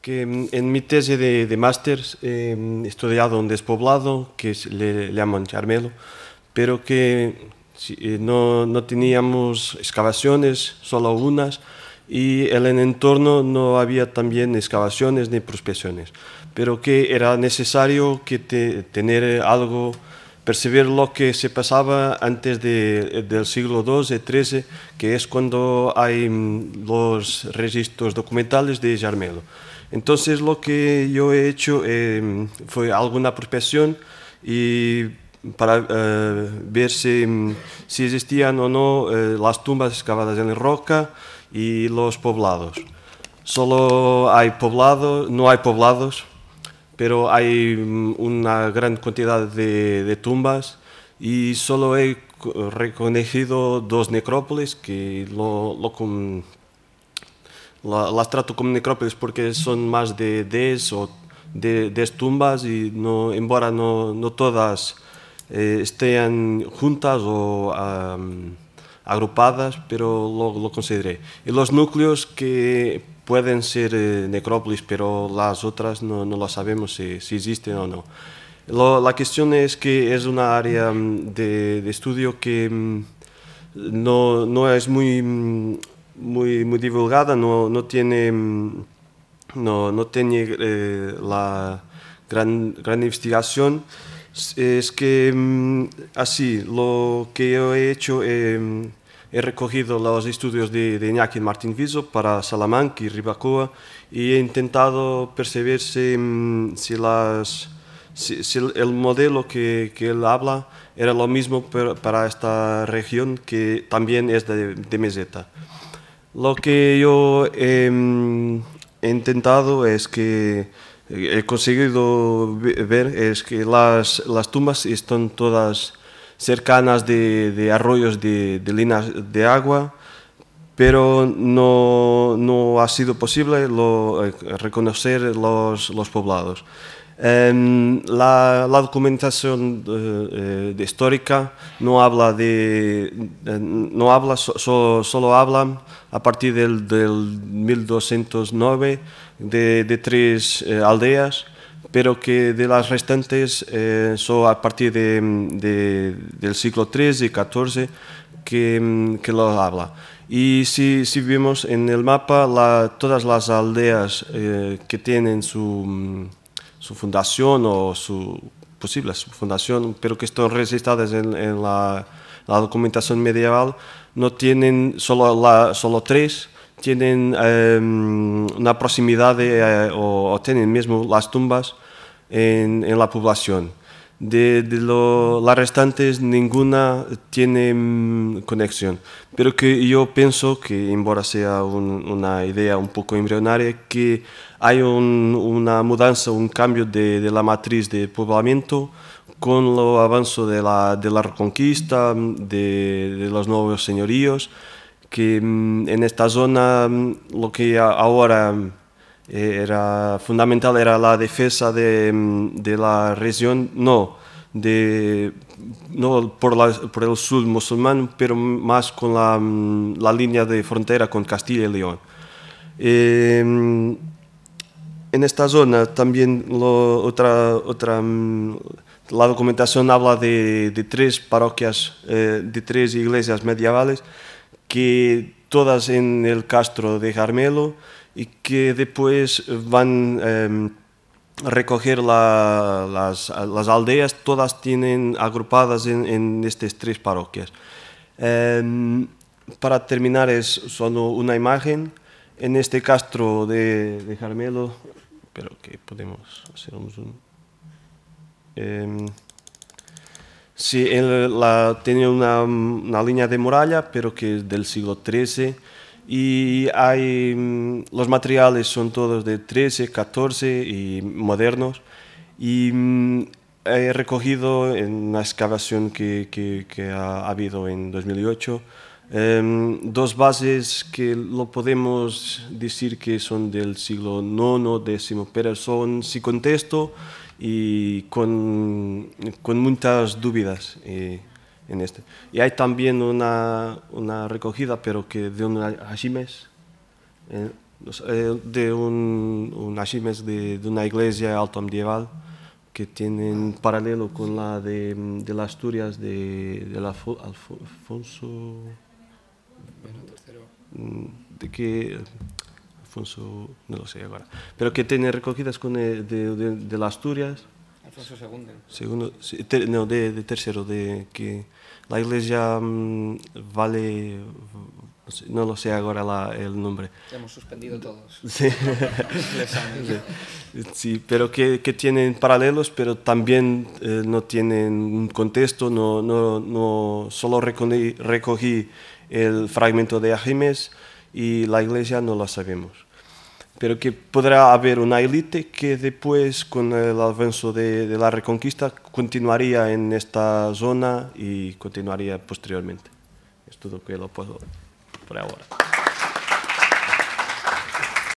que mm, en mi tesis de, de máster he em, estudiado un despoblado que es, le, llaman Charmelo, pero que eh, no, no, teníamos excavaciones, solo unas, y en el entorno no había también excavaciones ni prospecciones, pero que era necesario que te, tener algo, percibir lo que se pasaba antes de, del siglo XII, XIII, que es cuando hay mm, los registros documentales de Charmelo. Entonces lo que yo he hecho em, fue alguna prospección y para eh, ver em, si, existían o no eh, las tumbas excavadas en la roca y los poblados. Solo hay poblados, no hay poblados, pero hay em, una gran cantidad de, tumbas y solo he reconocido dos necrópolis que lo, lo las trato como necrópolis porque son más de 10 o de tumbas y no, embora no, todas eh, estén juntas o agrupadas, pero lo, consideré. Y los núcleos que pueden ser eh, necrópolis, pero las otras no, no lo sabemos si, si existen o no. la cuestión es que es una área mm, de, de estudio que mm, no, no es muy mm, muy, muy divulgada, no, no tiene, mm, no, no tiene eh, la gran, gran investigación. Es que mm, así, lo que yo he hecho, em, he recogido los estudios de, de Iñaki Martín Viso para Salamanca y Ribacoa y he intentado percibir si, mm, las... Si, el modelo que, que, él habla era lo mismo para esta región que también es de meseta. Lo que yo em, he, intentado es que he conseguido ver es que las, tumbas están todas cercanas de, arroyos de, de, líneas de agua, pero no, ha sido posible eh, reconocer los, los poblados. Em, la, la, documentación eh, eh, histórica no habla de, eh, no habla, solo habla a partir del, del 1209 de, de tres aldeas, pero que de las restantes son a partir del siglo XIII y XIV que, que lo habla. Y si, si, vemos en el mapa todas las aldeas que tienen su su fundación o su posible fundación, pero que están registradas en, en la, documentación medieval, no tienen solo, la, solo tres, tienen em, una proximidad eh, o, tienen mismo las tumbas en, en la población de, lo, las restantes ninguna tiene mm, conexión. Pero que yo pienso que, embora sea una idea un poco embrionaria, que hay una mudanza, un cambio de, la matriz de poblamiento con el avance de la, de la reconquista, de, de los nuevos señoríos, que mm, en esta zona mm, lo que ahora era fundamental era la defensa de, mm, de la región, no, de, no por, la, por, el sur musulmán, pero más con la, mm, la línea de frontera con Castilla y León. Em, en esta zona también otra, otra, mm, la documentación habla de, de tres parroquias, eh, de tres iglesias medievales, que todas en el castro de Carmelo, y que después van em, a recoger las, las, aldeas, todas tienen agrupadas en, en estas tres parroquias. Em, para terminar es solo una imagen en este castro de, Jarmelo... pero que podemos hacer un em, sí, él la, tenía una, una, línea de muralla, pero que es del siglo XIII y hay, mm, los materiales son todos de 13, 14 y modernos. Y mm, he recogido en una excavación que, ha habido en 2008 em, dos bases que lo podemos decir que son del siglo IX, X, pero son sin contexto y con, con muchas dudas. Eh, este. Y hay también una, una recogida, pero que de un hachimes eh, eh, de un, de, una iglesia alto medieval que tienen paralelo con la de, de las Asturias de, de la, Alfonso. Mm, de qué Alfonso. No lo sé ahora. Pero que tiene recogidas con, eh, de, de las Asturias Alfonso II. Segundo, no, de, tercero, de que la iglesia mm, vale, no, lo sé ahora el nombre. hemos suspendido todos. Sí, pero que, tienen paralelos, pero también eh, no tienen un contexto, no, no, no solo recogí, el fragmento de Ajimes y la iglesia no la sabemos pero que podrá haber una élite que después, con el avance de, la reconquista, continuaría en esta zona y continuaría posteriormente. Es todo lo que lo puedo por ahora.